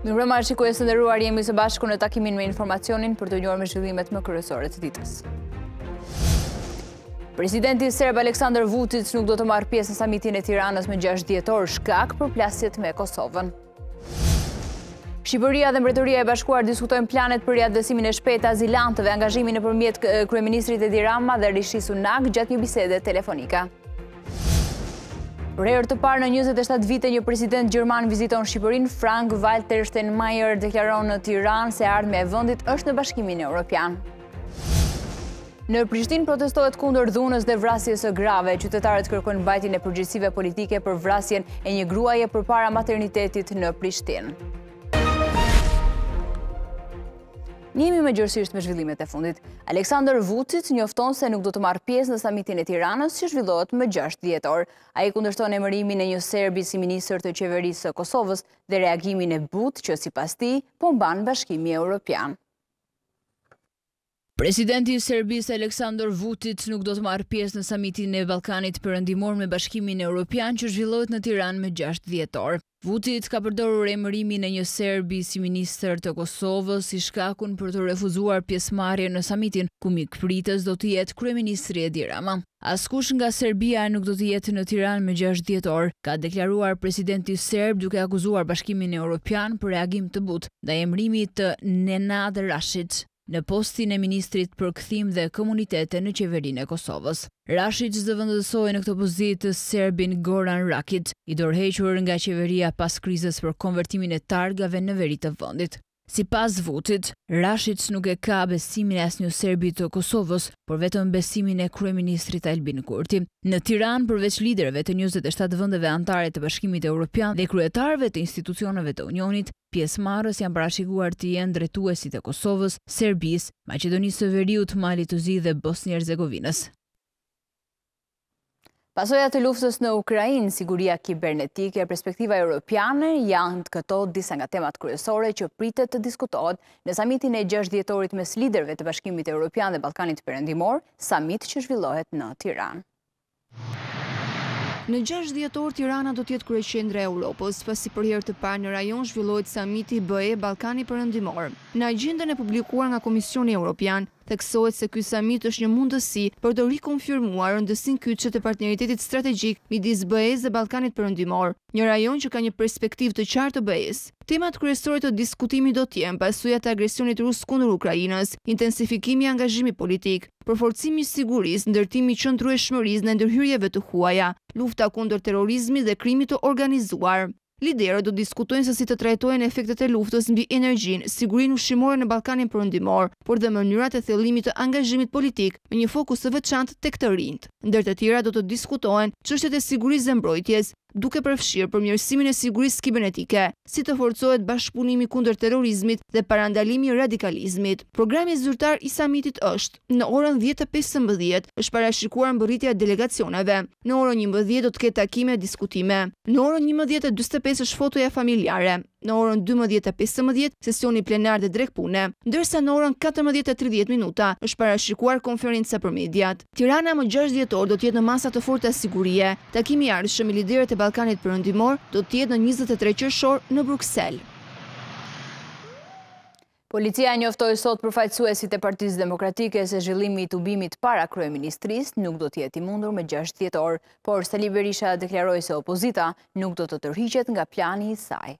Në rëma e shikujes të ndërruar, jemi së bashku në takimin me informacionin për të njërë me zhvillimet më kërësore të ditës. Presidenti Serb Aleksandr Vucic nuk do të marrë pjesë në samitin e tiranës me 6 djetor shkak për plasjet me Kosovën. Shqipëria dhe mbretëria e bashkuar diskutojnë planet për jadvesimin e shpeta, azilantë dhe angazhimin e përmjet kërëministrit e dirama dhe Rishi Sunak gjatë një bisede telefonika. Për herë të parë në 27 vite një president Gjerman viziton Shqipërin, Frank Walter Steinmeier deklaron në Tiran se ardhme e vëndit është në bashkimin e Europian. Në Prishtin protestohet kundër dhunës dhe vrasjes e grave, qytetarët kërkon bajtin e përgjësive politike për vrasjen e një gruaje për para maternitetit në Prishtin. njemi me gjërësisht me zhvillimet e fundit. Aleksandr Vucic njofton se nuk do të marrë pjesë në samitin e Tiranës që zhvillohet me 6 djetor. A i kundërshton e mërimin e një Serbi si minister të Qeverisë Kosovës dhe reagimin e but që si pas ti, po mban bashkimi e Europian. Presidenti i Serbisë Aleksandar Vučić nuk do të marrë pjesë në samitin e Ballkanit Perëndimor me Bashkimin Evropian që zhvillohet në Tiranë më 6 dhjetor. Vučić ka përdorur emërimin e një serbi si ministër të Kosovës si shkakun për të refuzuar pjesëmarrje në samitin ku Mikpritës do të jetë kryeministri Edi Rama. Askush nga Serbia nuk do të jetë në Tiranë më 6 dhjetor, ka deklaruar presidenti serb duke akuzuar Bashkimin Evropian për reagim të butë ndaj emërimit të Nenad Rašić në postin e Ministrit për këthim dhe komunitete në qeverin e Kosovës. Rashic zëvëndësoj në këto pozitë Serbin Goran Rakit, i dorhequr nga qeveria pas krizës për konvertimin e targave në veritë të vëndit. Si pas votit, Rashic nuk e ka besimin e asnjë Serbi të Kosovës, por vetëm besimin e Kryeministrit Albin Kurti. Në Tiran, përveç lidereve të 27 vëndeve antare të bashkimit e Europian dhe kryetarve të institucionave të Unionit, marës janë parashikuar të jenë dretuesi e Kosovës, Serbis, Macedonisë të Veriut, Malit të Zi dhe bosnjë Pasoja të luftës në Ukrajin, siguria kibernetike e perspektiva europiane janë të këto disa nga temat kryesore që pritet të diskutohet në samitin e gjesh djetorit mes liderve të bashkimit e Europian dhe Balkanit përëndimor, samit që zhvillohet në Tiran. Në gjesh djetor, Tirana do tjetë kreqendre e Europos, pasi për herë të parë në rajon zhvillohet samiti B.E. Balkani përëndimor. Në agjinde në publikuar nga Komisioni Europian, theksohet se ky samit është një mundësi për të rikonfirmuar rëndësinë kyçe të partneritetit strategjik midis BE-së dhe Ballkanit Perëndimor, një rajon që ka një perspektivë të qartë të BE-së. Temat kryesore të diskutimit do të jenë pasuja e agresionit rus kundër Ukrainës, intensifikimi i angazhimit politik, përforcimi siguris, sigurisë, ndërtimi i qendrueshmërisë në ndërhyrjeve të huaja, lufta kundër terrorizmit dhe krimit të organizuar. Liderët do diskutojnë se si të trajtojnë efektet e luftës mbi energjinë, sigurinë ushqimore në Ballkanin Perëndimor, por dhe mënyrat e thellimit të angazhimit politik me një fokus të veçantë tek të rinjtë. Ndër të tjera do të diskutohen çështjet e sigurisë dhe mbrojtjes, duke përfshirë për mjërësimin e sigurisë kibernetike, si të forcohet bashkëpunimi kunder terrorizmit dhe parandalimi i radikalizmit. Programi zyrtar i samitit është, në orën 10.15 është parashikuar në bëritja delegacioneve, në orën 11.00 do të ketë takime e diskutime, në orën 11.25 është fotoja familjare, në orën 12.15 sesioni plenar dhe drekpune, ndërsa në orën 14.30 minuta është parashikuar konferenca për mediat. Tirana më gjështë djetor do tjetë në masa të forta sigurie, takimi ardhë i liderët e Ballkanit Perëndimor do të jetë në 23 qershor në Bruksel. Policia njoftoi sot përfaqësuesit e Partisë Demokratike se zhvillimi i tubimit para kryeministrisë nuk do të jetë i mundur me 60 orë, por Sali Berisha deklaroi se opozita nuk do të tërhiqet nga plani i saj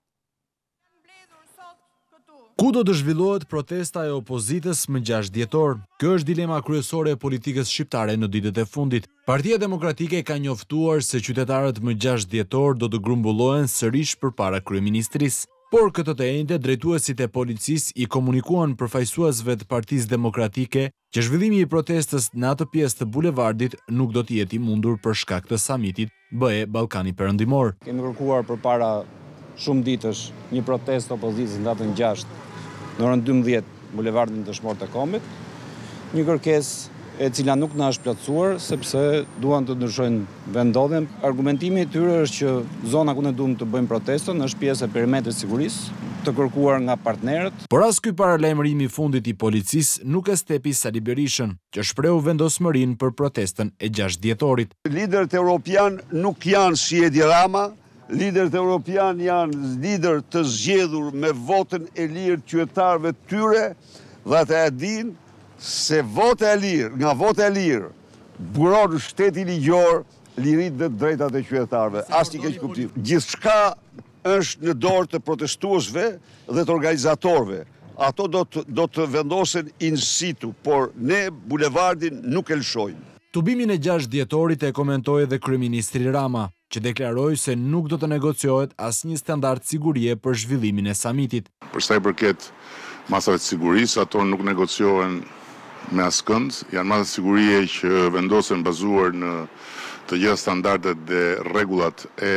Ku do të zhvillohet protesta e opozitës më 6 djetor? Kjo është dilema kryesore e politikës shqiptare në ditët e fundit. Partia Demokratike ka njoftuar se qytetarët më 6 djetor do të grumbullohen sërish për para kryeministris. Por këtë të ende, drejtuesit e policis i komunikuan për të partiz demokratike që zhvillimi i protestës në atë pjesë të bulevardit nuk do të jeti mundur për shkak të samitit bëhe Balkani përëndimor. Kemi kërkuar për para shumë ditësh një protest opozitës në datën në orën 12 bulevardin të shmorë të kombit, një kërkes e cila nuk në është plëtsuar, sepse duan të ndryshojnë vendodhen. Argumentimi të tyre është që zona ku në duan të bëjmë protestën në pjesë e perimetrit siguris, të kërkuar nga partnerët. Por as këj paralemërimi fundit i policis nuk e stepi sa liberishën, që shpreu vendosëmërin për protestën e gjashtë djetorit. Liderët europian nuk janë si edi rama, liderët europian janë lider të zgjedhur me votën e lirë qytetarëve tyre dhe ata e se vota e lirë, nga vota e lirë buron shteti ligjor lirit dhe drejtat e qytetarëve. Asnjë keq kuptim. Gjithçka është në dorë të protestuesve dhe të organizatorëve. Ato do të, do të vendosen in situ, por ne bulevardin nuk e lëshojmë. Tubimin e 6 dhjetorit e komentoi edhe kryeministri Rama që deklaroj se nuk do të negociohet asë një standart sigurie për zhvillimin e samitit. Përsta i përket masave të sigurisë, ato nuk negociohen me asë kënd, janë masave të sigurie që vendosen bazuar në të gjitha standartet dhe regulat e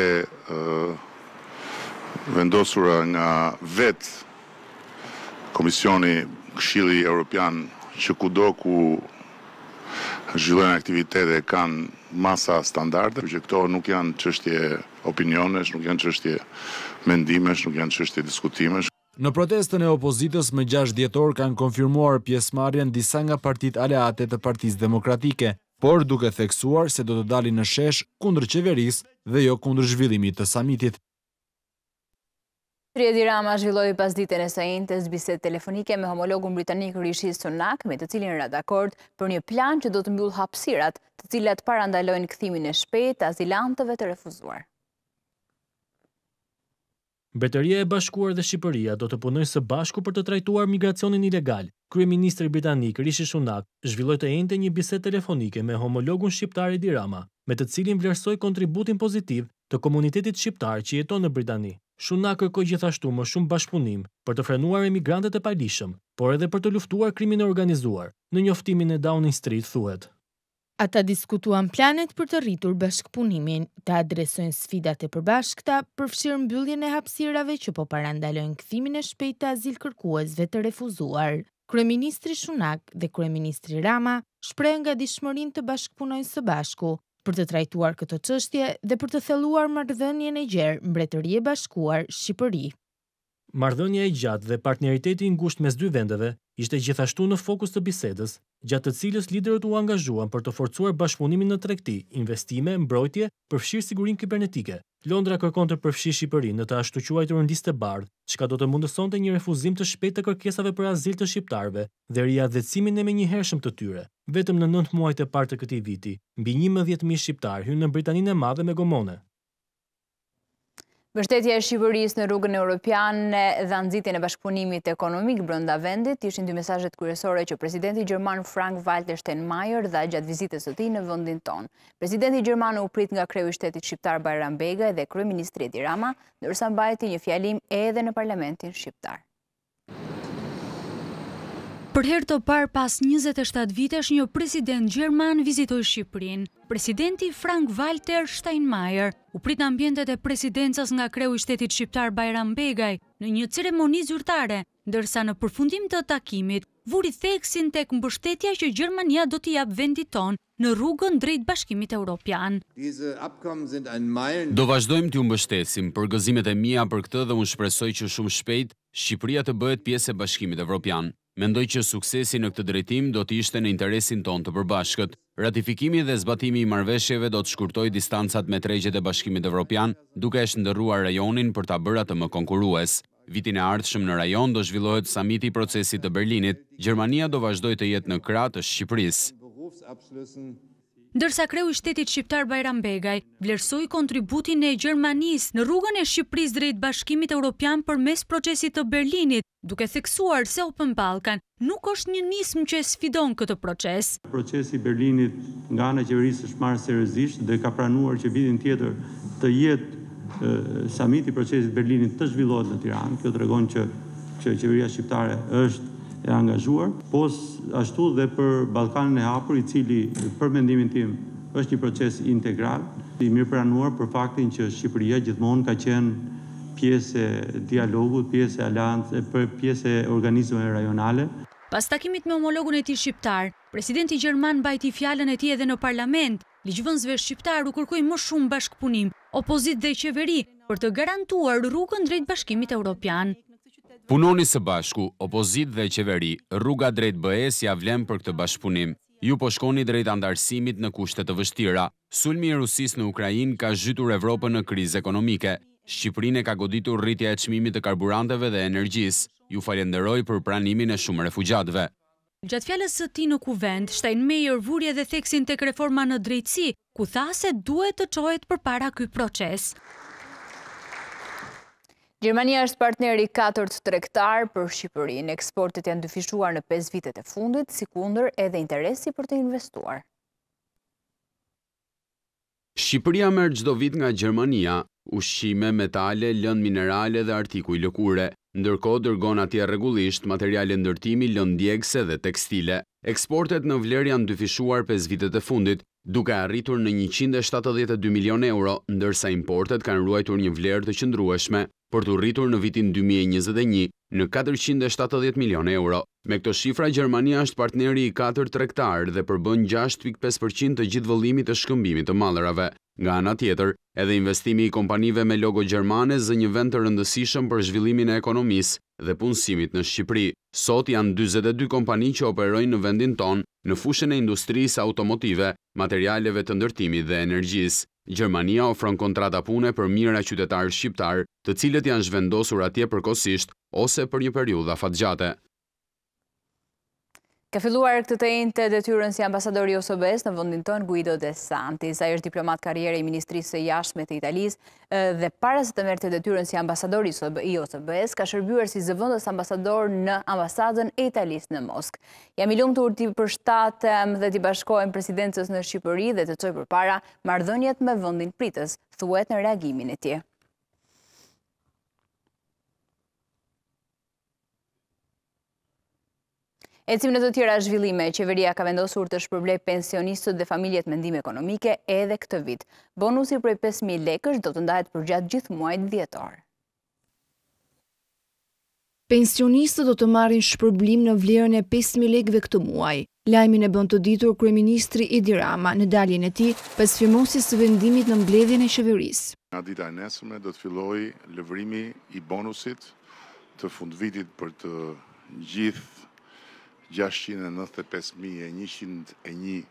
vendosura nga vetë Komisioni Këshili Europian që kudo ku zhvillojnë aktivitete kanë masa standarde, që këto nuk janë qështje opinionesh, nuk janë qështje mendimesh, nuk janë qështje diskutimesh. Në protestën e opozitës më 6 djetor kanë konfirmuar pjesmarjen disa nga partit aleate të partiz demokratike, por duke theksuar se do të dalin në shesh kundrë qeveris dhe jo kundrë zhvillimit të samitit. Rjedi Rama zhvilloj pas ditën e sajnë të zbiset telefonike me homologun britanik Rishi Sunak, me të cilin rrët akord për një plan që do të mbjull hapsirat të cilat parandalojnë këthimin e të azilantëve të refuzuar. Betëria e bashkuar dhe Shqipëria do të punojnë së bashku për të trajtuar migracionin ilegal. Kryeministri Britanik Rishi Sunak zhvilloj të ejnë të një biset telefonike me homologun Shqiptar Rjedi me të cilin vlerësoj kontributin pozitiv të komunitetit Shqiptar që jeton në Britani. Shunak kërkoj gjithashtu më shumë bashkëpunim për të frenuar emigrantet e pajlishëm, por edhe për të luftuar krimin e organizuar në njoftimin e Downing Street, thuhet. Ata diskutuan planet për të rritur bashkëpunimin, të adresojnë sfidat e përbashkëta, përfshirë mbylljen e hapsirave që po parandalojnë këthimin e shpejt të azil kërkuesve të refuzuar. Kryeministri Shunak dhe Kryeministri Rama shprejnë nga dishmërin të bashkëpunojnë së bashku për të trajtuar këtë çështje dhe për të thelluar marrëdhënien e gjerë Mbretëri e Bashkuar Shqipëri. Mardhënja e gjatë dhe partneriteti ngusht mes dy vendeve ishte gjithashtu në fokus të bisedës, gjatë të cilës liderët u angazhuan për të forcuar bashkëpunimin në tregti, investime, mbrojtje, përfshirë sigurinë kibernetike. Londra kërkon të përfshirë Shqipërinë në të ashtuquaj të listë të bardhë, çka do të mundësonte një refuzim të shpejtë të kërkesave për azil të shqiptarëve dhe riadhëcimin e menjëhershëm të tyre. Vetëm në 9 muajt e parë të këtij viti, mbi 11000 shqiptar hynë në Britaninë e Madhe me gomone. Bështetja e Shqipëris në rrugën e Europianë dhe nëzitin e bashkëpunimit ekonomik brënda vendit, ishin dy mesajet kërësore që presidenti Gjerman Frank Walter Steinmeier dha gjatë vizitës të ti në vëndin tonë. Presidenti Gjerman u prit nga kreju shtetit Shqiptar Bajram Bega edhe Kryeministri Edirama, nërsa mbajti një fjalim edhe në parlamentin Shqiptar. Për herë të parë pas 27 vitesh, një president gjerman vizitoi Shqipërinë. Presidenti Frank Walter Steinmeier u prit në ambientet e presidencës nga kreu i shtetit shqiptar Bajram Begaj në një ceremoni zyrtare, ndërsa në përfundim të takimit, vuri theksin tek mbështetja që Gjermania do t'i jap vendit ton në rrugën drejt bashkimit europian. Uh, do vazhdojmë t'ju mbështesim për gëzimet e mia për këtë dhe unë shpresoj që shumë shpejt Shqipëria të bëhet pjesë e bashkimit evropian. Mendoj që suksesi në këtë drejtim do të ishte në interesin ton të përbashkët. Ratifikimi dhe zbatimi i marveshjeve do të shkurtoj distancat me tregjet e bashkimit evropian, duke është ndërrua rajonin për të bërat të më konkurues. Vitin e ardhshëm në rajon do zhvillohet samiti procesit të Berlinit. Gjermania do vazhdoj të jetë në kratë të Shqipëris. Ndërsa kreu i shtetit shqiptar Bajram Begaj, vlerësoj kontributin e Gjermanis në rrugën e Shqipëris drejt bashkimit e Europian për mes procesit të Berlinit, duke theksuar se Open Balkan nuk është një nismë që e sfidon këtë proces. Procesi Berlinit nga në qeverisë është marë serëzisht dhe ka pranuar që vidin tjetër të jetë samiti procesit Berlinit të zhvillot në Tiran, kjo të regon që qeveria shqiptare është e angazhuar, pos ashtu dhe për Balkanën e hapur, i cili për mendimin tim është një proces integral, i mirë pranuar për faktin që Shqipëria gjithmonë ka qenë pjesë e dialogut, pjesë e aliancë, për pjesë e organizmeve rajonale. Pas takimit me homologun e tij shqiptar, presidenti gjerman bajti fjalën e tij edhe në parlament. Ligjvënësve shqiptar u kërkoi më shumë bashkëpunim, opozitë dhe qeveri për të garantuar rrugën drejt bashkimit Europian. Punoni së bashku, opozit dhe qeveri, rruga drejt bëhes ja vlem për këtë bashkëpunim. Ju po shkoni drejt andarsimit në kushtet të vështira. Sulmi i Rusis në Ukrajin ka zhytur Evropën në kriz ekonomike. Shqiprine ka goditur rritja e qmimit të karburanteve dhe energjis. Ju falenderoj për pranimin e shumë refugjatve. Gjatë fjallës së ti në kuvend, shtajnë me i dhe theksin të kreforma në drejtësi, ku tha se duhet të qojt për para këj proces. Gjermania është partneri 4 të trektar për Shqipërin. Eksportet janë dyfishuar në 5 vitet e fundit, si kunder edhe interesi për të investuar. Shqipëria mërë gjdo vit nga Gjermania, ushqime, metale, lën minerale dhe artikuj lëkure. Ndërko, dërgon atje regullisht materiale ndërtimi, lëndjekse dhe tekstile. Eksportet në vlerë janë dyfishuar 5 vitet e fundit, duke arritur në 172 milion euro, ndërsa importet kanë ruajtur një vlerë të qëndrueshme për të rritur në vitin 2021 në 470 milion euro. Me këto shifra, Gjermania është partneri i 4 trektarë dhe përbën 6.5% të gjithë vëllimit të shkëmbimit të malërave. Nga anë atjetër, edhe investimi i kompanive me logo Gjermane zë një vend të rëndësishëm për zhvillimin e ekonomisë, dhe punësimit në Shqipëri. Sot janë 22 kompani që operojnë në vendin tonë në fushën e industrisë automotive, materialeve të ndërtimi dhe energjisë. Gjermania ofron kontrata pune për mira qytetarë shqiptarë, të cilët janë zhvendosur atje përkosisht ose për një periudha fatgjate. Ka filluar këtë të ejnë të detyren si ambasador i Osobes në vëndin tonë Guido de Santi, sa është diplomat karriere i Ministrisë e Jashme të Italisë, dhe para se të mërë të detyren si ambasador i Osobes, ka shërbjuar si zëvëndës ambasador në ambasadën e Italisë në Moskë. Jam i lumë të urti për shtatëm dhe t'i bashkojmë presidencës në Shqipëri dhe të qoj për para, mardhënjet me vëndin pritës, thuet në reagimin e tje. E cimë në të tjera zhvillime, qeveria ka vendosur të shpërblej pensionistët dhe familjet mendime ekonomike edhe këtë vit. Bonusi prej 5.000 lekësh do të ndajet për gjatë gjithë muajt djetarë. Pensionistët do të marrin shpërblim në vlerën e 5.000 lekëve këtë muaj. Lajmin e bënd të ditur Kryeministri Edirama në daljen e ti pas firmosis të vendimit në mbledhjen e qeverisë. Nga dita e nesëme do të filloj lëvrimi i bonusit të fundvitit për të gjithë 695.101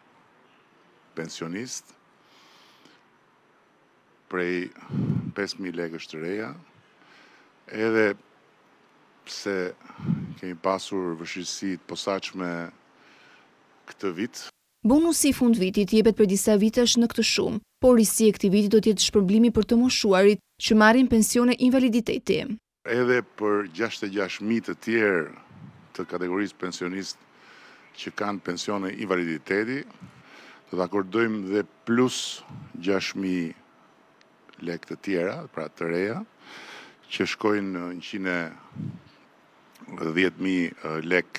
pensionist, prej 5.000 legës të reja, edhe pse kemi pasur vëshirësit posaqme këtë vit. Bonusi i fund vitit jepet për disa vitesh në këtë shumë, por risi e këti vitit do tjetë shpërblimi për të moshuarit që marin pensione invaliditeti. Edhe për 66.000 të tjerë, të kategorisë pensionist që kanë pensione i validiteti, dhe të akordojmë dhe plus 6.000 lek të tjera, pra të reja, që shkojnë 110.000 lek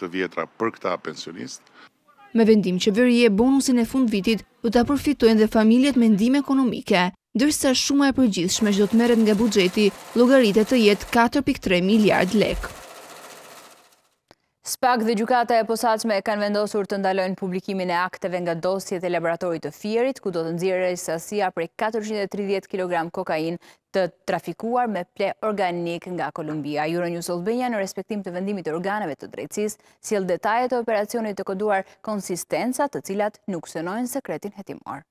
të vjetra për këta pensionist. Me vendim që vërje e bonusin e fund vitit, dhe të apërfitojnë dhe familjet me ndime ekonomike, dërsa shumë e përgjithshme që do të meret nga budgjeti, logaritet të jetë 4.3 miljard lek. Spak dhe gjukata e posaqme kanë vendosur të ndalojnë publikimin e akteve nga dosjet e laboratorit të fjerit, ku do të nëzirë sasia prej 430 kg kokain të trafikuar me ple organik nga Kolumbia. Euro News Albania në respektim të vendimit organeve të drejtsis, si lë detajet e operacionit të koduar konsistenca të cilat nuk sënojnë sekretin hetimor.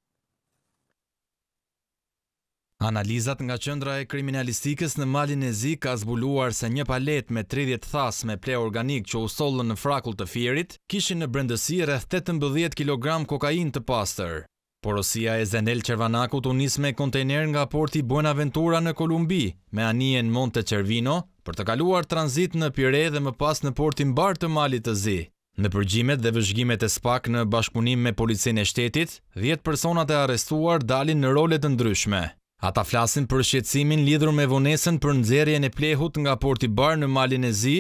Analizat nga qëndra e kriminalistikës në malin e zi ka zbuluar se një palet me 30 thas me ple organik që usollën në frakull të firit, kishin në brendësi rrëth 18 kg kokain të pastër. Porosia e Zenel Qervanakut unis me kontener nga porti Buenaventura në Kolumbi, me anien Monte Cervino, për të kaluar transit në Pire dhe më pas në portin bar të malit të zi. Në përgjimet dhe vëzhgimet e spak në bashkëpunim me policin e shtetit, 10 personat e arestuar dalin në rolet ndryshme. Ata flasin për shqecimin lidhur me vonesën për nëzirjen e plehut nga porti barë në malin e zi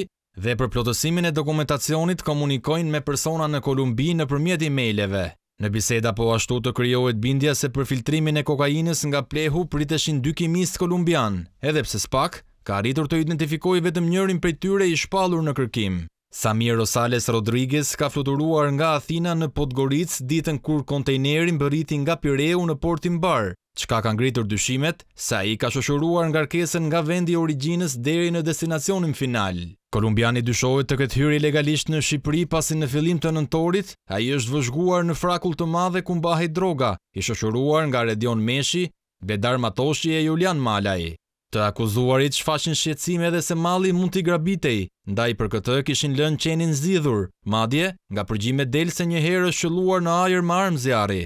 dhe për plotësimin e dokumentacionit komunikojnë me persona në Kolumbi në përmjet i maileve Në biseda po ashtu të kryohet bindja se për filtrimin e kokainës nga plehu priteshin dy kimistë kolumbian, edhepse spak ka rritur të identifikoj vetëm njërin për tyre i shpalur në kërkim. Samir Rosales Rodriguez ka fluturuar nga Athina në Podgoric ditën kur kontejnerin bëriti nga Pireu në portin barë, qka ka ngritur dyshimet, sa i ka shoshuruar nga rkesën nga vendi originës deri në destinacionin final. Kolumbiani dyshojt të këtë hyri legalisht në Shqipëri pasi në filim të nëntorit, a i është vëzhguar në frakull të madhe kumbahe droga, i shoshuruar nga region Meshi, Bedar Matoshi e Julian Malaj. Të akuzuarit shfaqin shqecime dhe se mali mund t'i grabitej, ndaj për këtë kishin lënë qenin zidhur, madje nga përgjime del se një herë është shëlluar në ajer më armë zjari.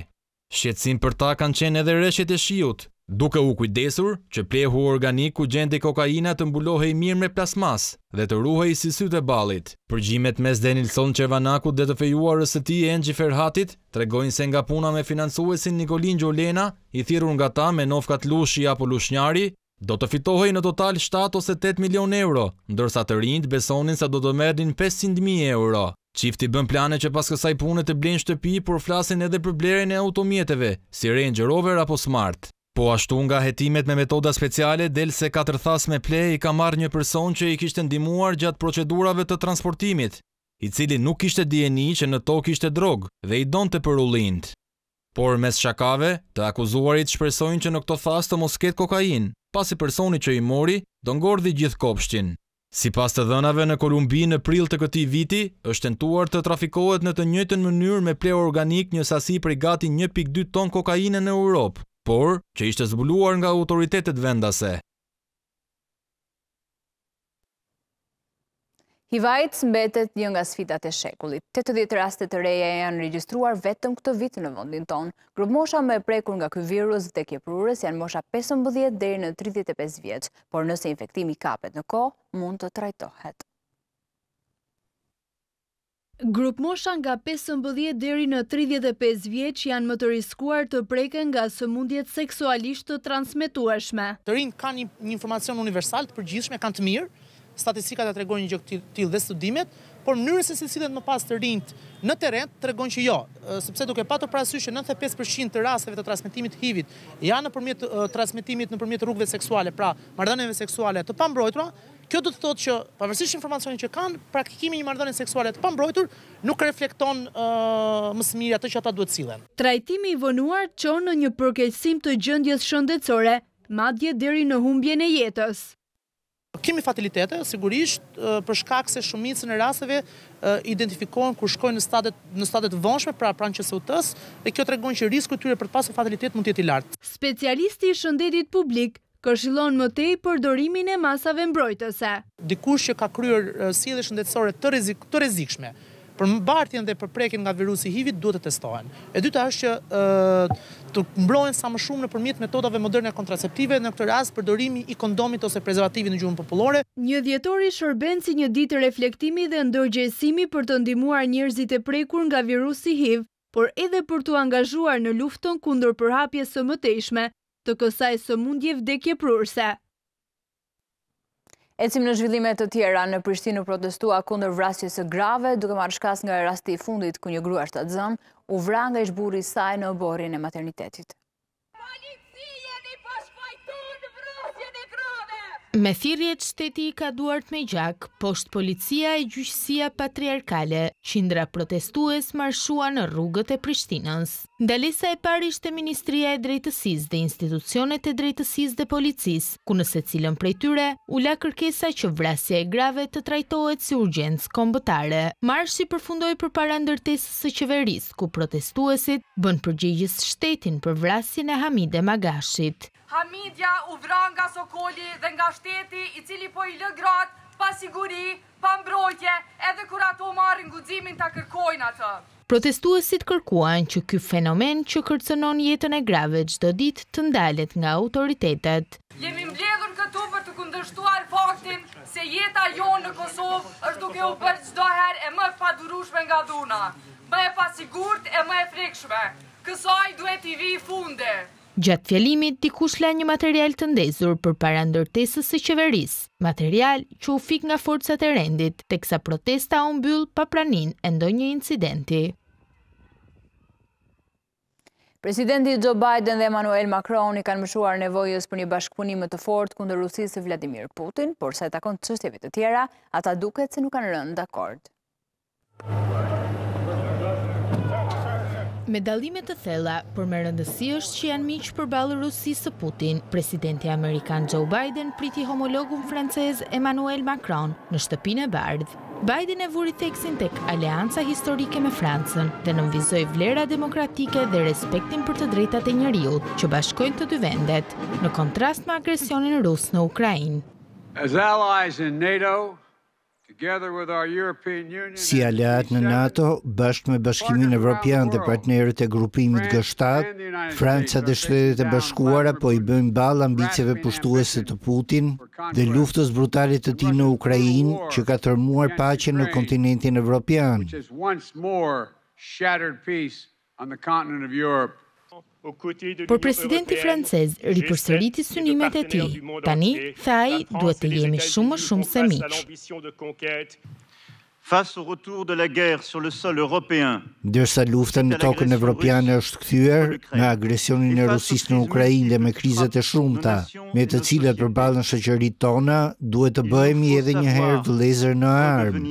Shqecim për ta kanë qenë edhe reshet e shiut, duke u kujdesur që plehu organik ku gjendi kokaina të mbulohej mirë me plasmas dhe të ruhej si sytë e balit. Përgjimet mes Denilson Qervanaku dhe të fejuar rësëti e Engji Ferhatit tregojnë se nga puna me finansuesin Nikolin Gjolena, i thirur nga ta me Novkat Lushi apo Lushnjari, Do të fitohej në total 7 ose 8 milion euro, ndërsa të rinjt besonin se do të merdin 500.000 euro. Qifti bën plane që pas kësaj punët të blenjë shtëpi, por flasin edhe për blerin e automjeteve, si Range Rover apo Smart. Po ashtu nga hetimet me metoda speciale, del se 4 thas me play i ka marrë një person që i kishtë ndimuar gjatë procedurave të transportimit, i cili nuk ishte DNI që në tok ishte drogë dhe i donë të për Por mes shakave, të akuzuarit shpresojnë që në këto thas të mosket kokainë pasi personi që i mori do ngordhi gjithë kopshtin. Si pas të dhënave në Kolumbi në prill të këti viti, është tentuar të trafikohet në të njëtën mënyrë me pleo organik një sasi për i gati 1.2 ton kokaine në Europë, por që ishte zbuluar nga autoritetet vendase. së mbetet një nga sfitat e shekullit. 80 rastet të reja janë registruar vetëm këtë vitë në vondin tonë. Grup mosha me prekur nga këj virus dhe kjeprurës janë mosha 15 dhe në 35 vjetë, por nëse infektimi kapet në ko, mund të trajtohet. Grup mosha nga 15 deri në 35 vjeq janë më të riskuar të preken nga së mundjet seksualisht të transmituashme. Të rinë kanë një informacion universal të përgjithshme, kanë të mirë, statistika të tregojnë një gjë tillë dhe studimet, por mënyrën se si sillen më pas të rinjt në të tregon që jo, sepse duke patur parasysh që 95% të rasteve të transmetimit HIV-it janë nëpërmjet transmetimit nëpërmjet rrugëve seksuale, pra marrëdhënieve seksuale të pambrojtura, Kjo do të thotë që pavarësisht informacionit që kanë, praktikimi një marrëdhënie seksuale të pambrojtur nuk reflekton uh, atë që ata duhet sillen. Trajtimi i vonuar çon në një përkeqësim të gjendjes shëndetësore, madje deri në humbjen e jetës. Kemi fatalitete, sigurisht, për shkak se shumitës në raseve identifikohen kur shkojnë në stadet vonshme, pra pranë që se u dhe kjo të regon që risku të tyre për të pasu fatalitet mund tjeti lartë. Specialisti i shëndetit publik këshilon më tej për dorimin e masave mbrojtëse. Dikush që ka kryer si edhe shëndetsore të rezikshme, për mbartjen dhe për prekin nga virusi HIV-it duhet të testohen. E dyta është që të mbrojnë sa më shumë në përmjet metodave moderne kontraceptive në këtë rast përdorimi i kondomit ose prezervativit në gjumë populore. Një djetori shërben si një ditë reflektimi dhe ndërgjesimi për të ndimuar njërzit e prekur nga virusi HIV, por edhe për të angazhuar në luftën kundër përhapje së mëtejshme të kësaj së mundje vdekje prurse. E cim në zhvillimet të tjera në Prishtinu protestua kunder vrasjes e grave, duke marrë shkas nga rasti i fundit ku një grua shtatë zëmë, u vranga i saj në oborin e maternitetit. Me thirjet shteti i ka duart me gjak, poshtë policia e gjyqësia patriarkale, qindra protestues marshua në rrugët e Prishtinës. Ndalesa e par ishte Ministria e Drejtësis dhe Institucionet e Drejtësis dhe Policis, ku nëse cilën prej tyre, u la kërkesa që vrasja e grave të trajtohet si urgjensë kombëtare. Marshi përfundoj për para ndërtesës së qeveris, ku protestuesit bën përgjegjës shtetin për vrasjen e Hamide Magashit. Hamidja u vran nga Sokoli dhe nga shteti i cili po i lë gratë pa siguri, pa mbrojtje, edhe kur ato marrin guximin ta kërkojnë atë. Protestuesit kërkuan që ky fenomen që kërcënon jetën e grave çdo ditë të ndalet nga autoritetet. Jemi mbledhur këtu për të kundërshtuar faktin se jeta jonë në Kosovë është duke u bërë çdo herë e më padurueshme nga dhuna, më e pasigurt e më e frikshme. Kësaj duhet i vi funde. Gjatë fjelimit, dikush la një material të ndezur për para ndërtesës së qeveris, material që u fik nga forcat e rendit, teksa protesta u mbyll pa pranin e ndonjë incidenti. Presidenti Joe Biden dhe Emmanuel Macron i kanë mëshuar nevojës për një bashkëpunim të fort kundër Rusisë e Vladimir Putin, por se takon të qështjeve të tjera, ata duket se nuk kanë rënë dakord. akord. Me dalimet të thella, për me rëndësi është që janë miqë për balë Rusisë së Putin, presidenti Amerikan Joe Biden priti homologun francez Emmanuel Macron në shtëpin e bardhë. Biden e vuri teksin tek alianca historike me Francën dhe nënvizoj vlera demokratike dhe respektin për të drejtate njëriut që bashkojnë të dy vendet, në kontrast me agresionin rusë në Ukrajinë. As allies in NATO, Si aleat në NATO, bashkë me bashkimin Evropian dhe partnerët e grupimit G7, Franca dhe shtetet e bashkuara po i bëjnë ball ambicieve pushtuese të Putin dhe luftës brutale të tij në Ukrainë, që ka tërmuar paqen në kontinentin evropian. Shattered peace on the continent of Europe. Por presidenti francez ripërsëriti synimet e tij. Tani thaj duhet të jemi shumë më shumë se miq. Face au retour de la guerre sur le sol européen. Dërsa lufta në tokën evropiane është kthyer nga agresionin e Rusisë në Ukrainë dhe me krizat e shumta me të cilat përballen shoqëritë tona, duhet të bëhemi edhe një herë vëllezër në armë.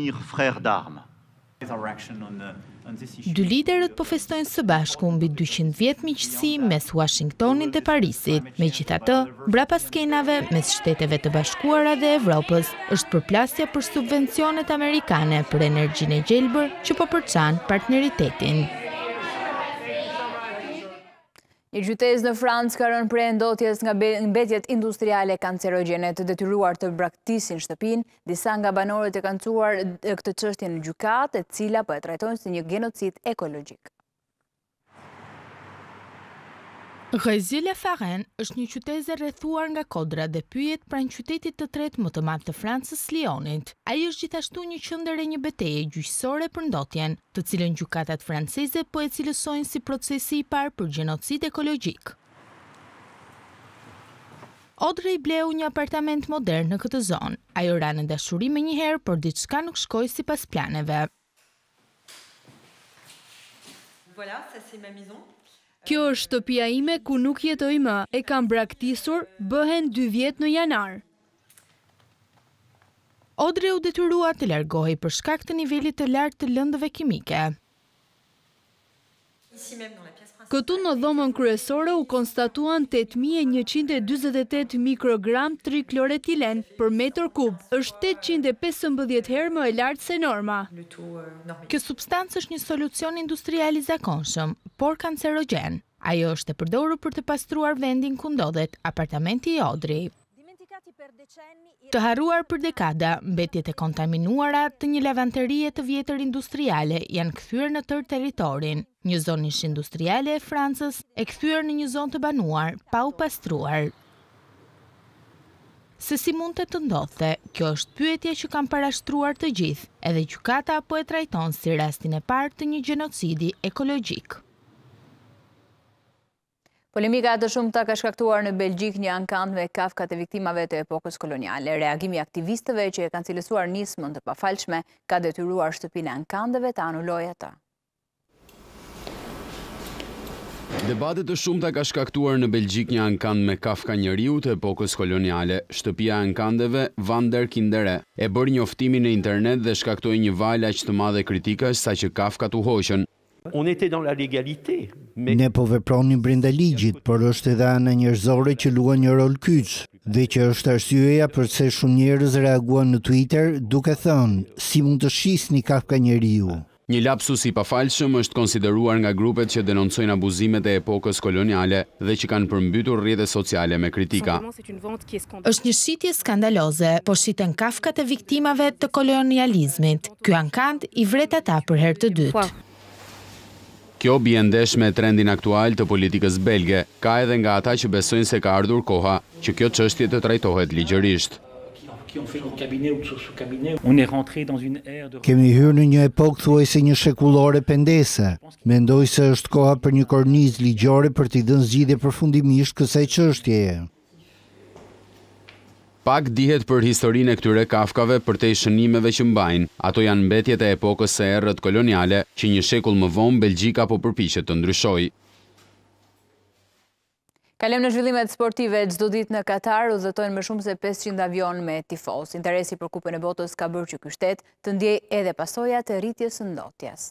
Dë liderët po festojnë së bashku mbi 200 vjet miqësi mes Washingtonit dhe Parisit. Me gjitha të, bra paskenave mes shteteve të bashkuara dhe Evropës është përplasja për subvencionet amerikane për energjin e gjelbër që po përçan partneritetin. Një gjytes në Francë ka rënë prej ndotjes nga mbetjet industriale kancerogjene të detyruar të braktisin shtëpin, disa nga banorët e kancuar këtë qështje në gjukat e cila për po e trajtojnë si një genocid ekologjik. Gëzile Faren është një qytetë rrethuar nga kodra dhe pyjet pranë qytetit të tretë më të madh të Francës, Lyonit. Ai është gjithashtu një qendër e një betaje gjyqësore për ndotjen, të cilën gjykatat franceze po e cilësojnë si procesi i parë për gjenocid ekologjik. Audrey bleu një apartament modern në këtë zonë. Ajo ra në dashuri më njëherë, por diçka nuk shkoi sipas planeve. Voilà, ça c'est ma maison. Kjo është shtëpia ime ku nuk jetoj më, e kam braktisur, bëhen 2 vjetë në janar. Odre u detyrua të largohi për shkak të nivellit të lartë të lëndëve kimike. Këtu në dhomën kryesore u konstatuan 8.128 mikrogram trikloretilen për metr kub, është 815 herë më e lartë se norma. Euh, Kë substancë është një solucion industriali zakonshëm, por kancerogen. Ajo është e përdoru për të pastruar vendin këndodhet apartamenti i Odri. Të haruar për dekada, mbetjet e kontaminuara të një lavanterie të vjetër industriale janë këthyrë në tërë teritorin. Një zonë ishë industriale e Francës e këthyrë në një zonë të banuar, pa u pastruar. Se si mund të të ndodhte, kjo është pyetje që kam parashtruar të gjithë, edhe kata apo e trajton si rastin e partë të një gjenocidi ekologjikë. Polemika të shumë të ka shkaktuar në Belgjik një ankand me kafkat e viktimave të epokës koloniale. Reagimi aktivistëve që e kanë cilësuar nismën të pafalqme ka detyruar shtëpina ankandëve të anulloja ta. Debatet të shumë të ka shkaktuar në Belgjik një ankand me kafka njëriu të epokës koloniale, shtëpia ankandeve Van der Kindere. E bërë një oftimi në internet dhe shkaktoj një vajla që të madhe kritika sa që kafka të hoqën dans la Ne po vepron brinda ligjit, por është edhe anë njërzore që lua një rol kyç, dhe që është arsyeja përse shumë njërës reaguan në Twitter duke thënë, si mund të shisni një kafka njëri ju. Një lapsus i pa falqëm është konsideruar nga grupet që denoncojnë abuzimet e epokës koloniale dhe që kanë përmbytur rrjede sociale me kritika. Êshtë një shqitje skandaloze, po shqiten kafkat e viktimave të kolonializmit. Kjo ankand i vreta ta për her të dytë. Kjo bjendesh me trendin aktual të politikës belge, ka edhe nga ata që besojnë se ka ardhur koha që kjo qështje të trajtohet ligjërisht. Kemi hyrë në një epokë thuaj se një shekullore pendese. Mendoj se është koha për një korniz ligjore për t'i dënë zgjide për kësaj qështje Pak dihet për historinë e këtyre kafkave për të shënimeve që mbajnë. Ato janë mbetjet e epokës së errët koloniale që një shekull më vonë Belgjika po përpiqet të ndryshojë. Kalem në zhvillimet sportive, gjdo dit në Katar, u zëtojnë më shumë se 500 avion me tifos. Interesi për kupën e botës ka bërë që kështet të ndjej edhe pasoja të rritjes në notjes.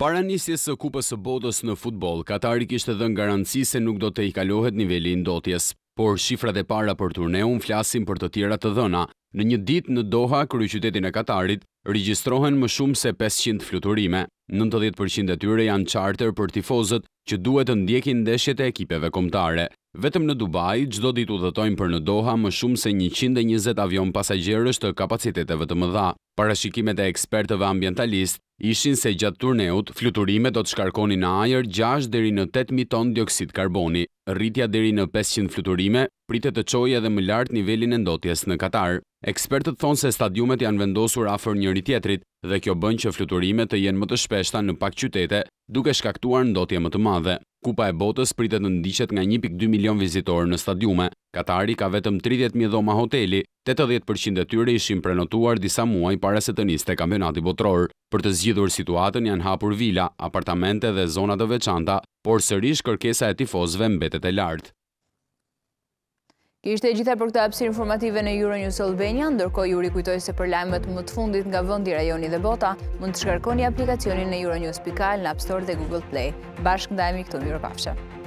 Para njësjes së kupës së botës në futbol, Katar i kishtë dhe në garanci se nuk do të i kalohet nivelli ndotjes por shifrat e para për turneun flasin për të tjera të dhëna. Në një dit në Doha, kërë qytetin e Katarit, Registrohen më shumë se 500 fluturime, 90% e tyre janë charter për tifozët që duhet të ndjekin ndeshjet e ekipeve komtare. Vetëm në Dubai, gjdo ditu dhe për në Doha më shumë se 120 avion pasajgjerës të kapaciteteve të më dha. Parashikimet e ekspertëve ambientalist ishin se gjatë turneut, fluturime do të shkarkoni në ajer 6 dheri në 8.000 ton dioksid karboni. Rritja dheri në 500 fluturime, pritet të qoj edhe më lartë nivelin e ndotjes në Katar. Ekspertët thonë se stadiumet janë vendosur afer njëri njëri tjetrit dhe kjo bën që fluturimet të jenë më të shpeshta në pak qytete duke shkaktuar ndotje më të madhe. Kupa e botës pritet në ndishet nga 1.2 milion vizitorë në stadiume. Katari ka vetëm 30.000 dhoma hoteli, 80% e tyre ishim prenotuar disa muaj pare se të niste kampionati botror. Për të zgjidhur situatën janë hapur vila, apartamente dhe zonat të veçanta, por sërish kërkesa e tifozve mbetet e lartë. Kishte e gjitha për këta apsir informative në Euronews Albania, ndërko juri kujtoj se për lajmet më të fundit nga vëndi rajoni dhe bota, mund të shkarkoni aplikacionin në Pikal në App Store dhe Google Play. Bashk ndajemi këtu mirë